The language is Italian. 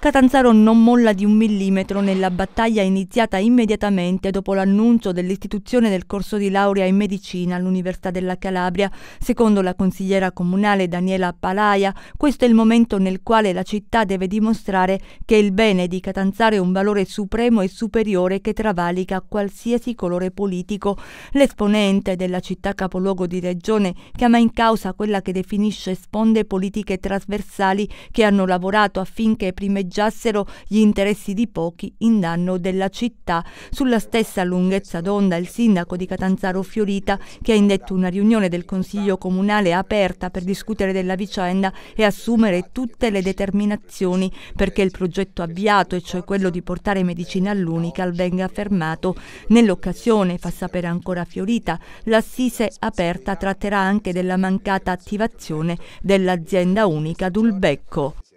Catanzaro non molla di un millimetro nella battaglia iniziata immediatamente dopo l'annuncio dell'istituzione del corso di laurea in medicina all'Università della Calabria. Secondo la consigliera comunale Daniela Palaia, questo è il momento nel quale la città deve dimostrare che il bene di Catanzaro è un valore supremo e superiore che travalica qualsiasi colore politico. L'esponente della città capoluogo di regione chiama in causa quella che definisce sponde politiche trasversali che hanno lavorato affinché primeggiano fronteggiassero gli interessi di pochi in danno della città. Sulla stessa lunghezza d'onda il sindaco di Catanzaro Fiorita, che ha indetto una riunione del Consiglio Comunale aperta per discutere della vicenda e assumere tutte le determinazioni perché il progetto avviato, e cioè quello di portare medicina all'Unical, venga fermato. Nell'occasione, fa sapere ancora Fiorita, l'assise aperta tratterà anche della mancata attivazione dell'azienda unica d'Ulbecco.